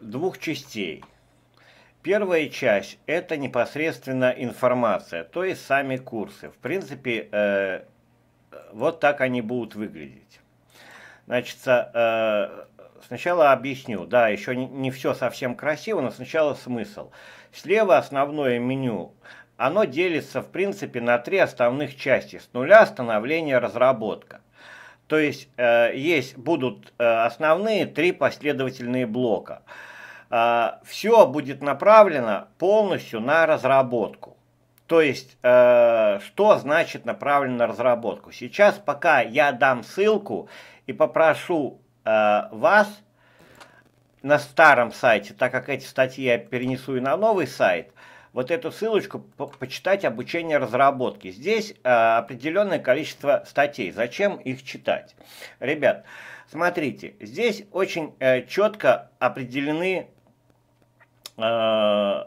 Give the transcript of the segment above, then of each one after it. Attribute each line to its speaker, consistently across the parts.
Speaker 1: двух частей. Первая часть – это непосредственно информация, то есть сами курсы. В принципе, э, вот так они будут выглядеть. Значит, э, сначала объясню. Да, еще не, не все совсем красиво, но сначала смысл. Слева основное меню. Оно делится, в принципе, на три основных части. С нуля становление разработка. То есть э, есть, будут э, основные три последовательные блока. Э, Все будет направлено полностью на разработку. То есть, э, что значит направлено на разработку? Сейчас пока я дам ссылку и попрошу э, вас на старом сайте, так как эти статьи я перенесу и на новый сайт, вот эту ссылочку по почитать обучение разработки. Здесь э, определенное количество статей. Зачем их читать? Ребят, смотрите, здесь очень э, четко определены э,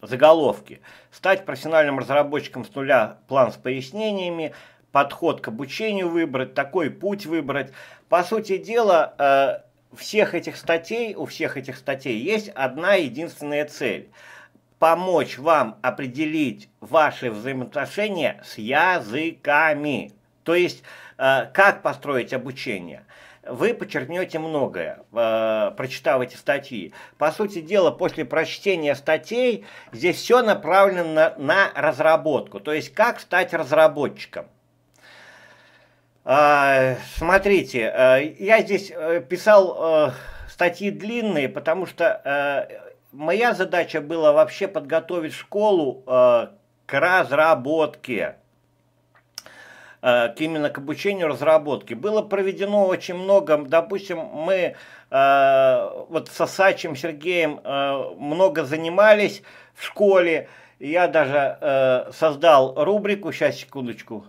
Speaker 1: заголовки. Стать профессиональным разработчиком с нуля, план с пояснениями, подход к обучению выбрать, такой путь выбрать. По сути дела, э, всех этих статей, у всех этих статей есть одна единственная цель – помочь вам определить ваши взаимоотношения с языками. То есть, э, как построить обучение вы подчеркнете многое, э, прочитав эти статьи. По сути дела, после прочтения статей здесь все направлено на, на разработку, то есть как стать разработчиком. Э, смотрите, э, я здесь э, писал э, статьи длинные, потому что э, моя задача была вообще подготовить школу э, к разработке, э, именно к обучению разработки. Было проведено очень много, допустим, мы э, вот с Асачем Сергеем э, много занимались в школе, я даже э, создал рубрику, сейчас секундочку,